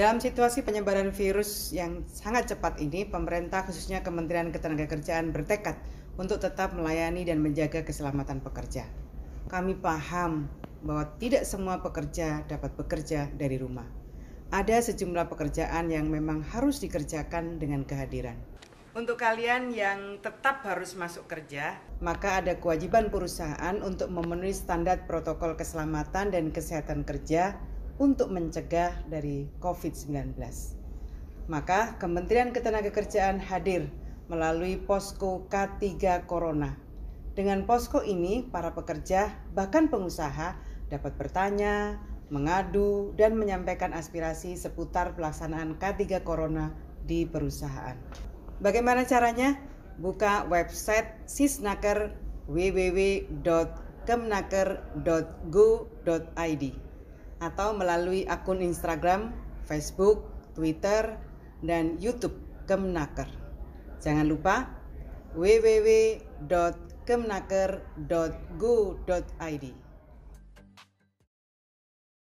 Dalam situasi penyebaran virus yang sangat cepat ini, pemerintah khususnya Kementerian Ketenagakerjaan bertekad untuk tetap melayani dan menjaga keselamatan pekerja. Kami paham bahwa tidak semua pekerja dapat bekerja dari rumah. Ada sejumlah pekerjaan yang memang harus dikerjakan dengan kehadiran. Untuk kalian yang tetap harus masuk kerja, maka ada kewajiban perusahaan untuk memenuhi standar protokol keselamatan dan kesehatan kerja untuk mencegah dari COVID-19. Maka Kementerian Ketenagakerjaan hadir melalui posko K3 Corona. Dengan posko ini, para pekerja, bahkan pengusaha, dapat bertanya, mengadu, dan menyampaikan aspirasi seputar pelaksanaan K3 Corona di perusahaan. Bagaimana caranya? Buka website sisnaker www.kemnaker.go.id atau melalui akun Instagram, Facebook, Twitter, dan YouTube Kemnaker. Jangan lupa www.kemnaker.go.id.